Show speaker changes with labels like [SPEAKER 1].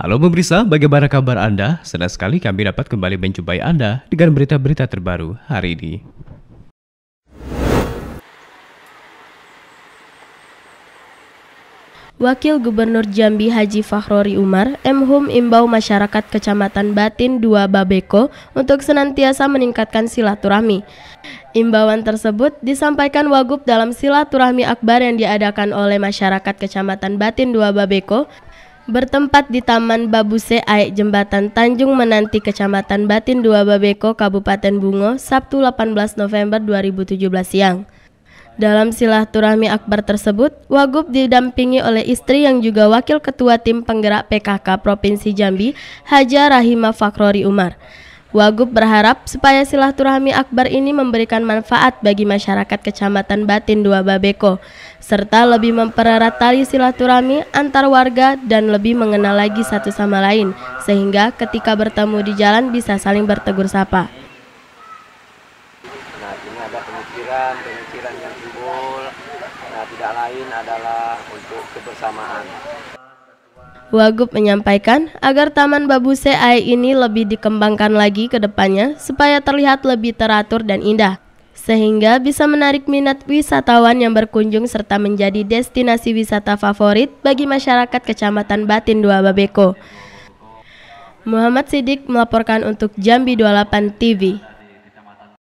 [SPEAKER 1] Halo pemirsa, bagaimana kabar Anda? Senang sekali kami dapat kembali menjumpai Anda dengan berita-berita terbaru hari ini.
[SPEAKER 2] Wakil Gubernur Jambi Haji Fahrori Umar, MHUM imbau masyarakat Kecamatan Batin 2 Babeko untuk senantiasa meningkatkan silaturahmi. Imbauan tersebut disampaikan Wagub dalam silaturahmi akbar yang diadakan oleh masyarakat Kecamatan Batin 2 Babeko Bertempat di Taman Babuse Aik Jembatan Tanjung Menanti Kecamatan Batin 2 Babeko Kabupaten Bungo Sabtu 18 November 2017 siang. Dalam silaturahmi akbar tersebut, Wagub didampingi oleh istri yang juga wakil ketua tim penggerak PKK Provinsi Jambi, Haja Rahima Fakrori Umar. Wagub berharap supaya silaturahmi akbar ini memberikan manfaat bagi masyarakat Kecamatan Batin Dua Babeko, serta lebih mempererat tali silaturahmi antar warga dan lebih mengenal lagi satu sama lain, sehingga ketika bertemu di jalan bisa saling bertegur sapa.
[SPEAKER 3] Nah, ini ada pemikiran-pemikiran yang timbul, nah, tidak lain adalah untuk kebersamaan.
[SPEAKER 2] Wagub menyampaikan agar Taman Babu Ai ini lebih dikembangkan lagi ke depannya supaya terlihat lebih teratur dan indah, sehingga bisa menarik minat wisatawan yang berkunjung serta menjadi destinasi wisata favorit bagi masyarakat Kecamatan Batin Dua Babeko. Muhammad Sidik melaporkan untuk Jambi 28 TV.